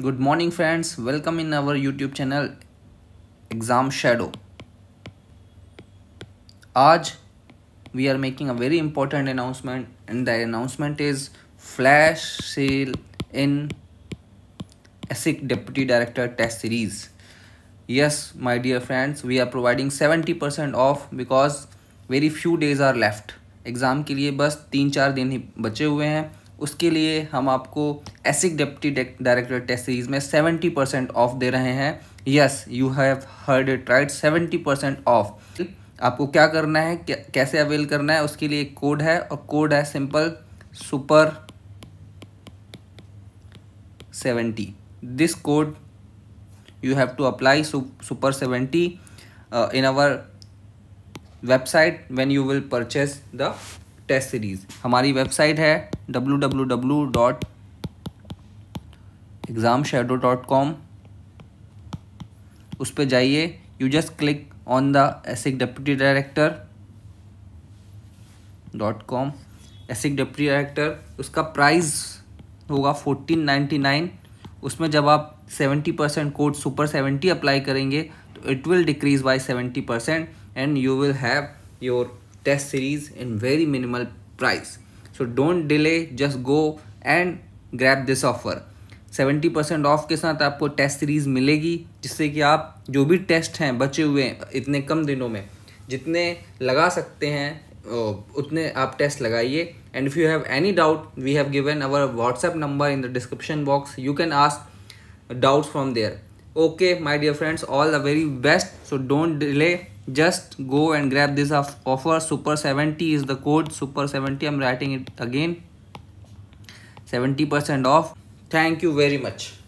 good morning friends welcome in our YouTube channel Exam Shadow आज we are making a very important announcement and the announcement is flash sale in ESIC deputy director test series yes my dear friends we are providing seventy percent off because very few days are left exam के लिए बस तीन चार दिन ही बचे हुए हैं उसके लिए हम आपको ESIC deputy directorate test series में सेवेंटी परसेंट ऑफ दे रहे हैं yes you have heard it right seventy percent off आपको क्या करना है कैसे अवेल करना है उसके लिए एक कोड है और कोड है simple super seventy this code you have to apply super seventy in our website when you will purchase the test series हमारी वेबसाइट है W W W dot Exam Shadow dot com उस पर जाइए you just click on the ESIC deputy director dot com ESIC deputy director उसका price होगा fourteen ninety nine उसमें जब आप seventy percent code super seventy apply करेंगे तो it will decrease by seventy percent and you will have your test series in very minimal price so don't delay just go and grab this offer seventy percent off के साथ आपको test series मिलेगी जिससे कि आप जो भी test हैं बचे हुए हैं इतने कम दिनों में जितने लगा सकते हैं उतने आप टेस्ट लगाइए and if you have any doubt we have given our WhatsApp number in the description box you can ask doubts from there okay my dear friends all the very best so don't delay just go and grab this offer super 70 is the code super 70 i'm writing it again 70% off thank you very much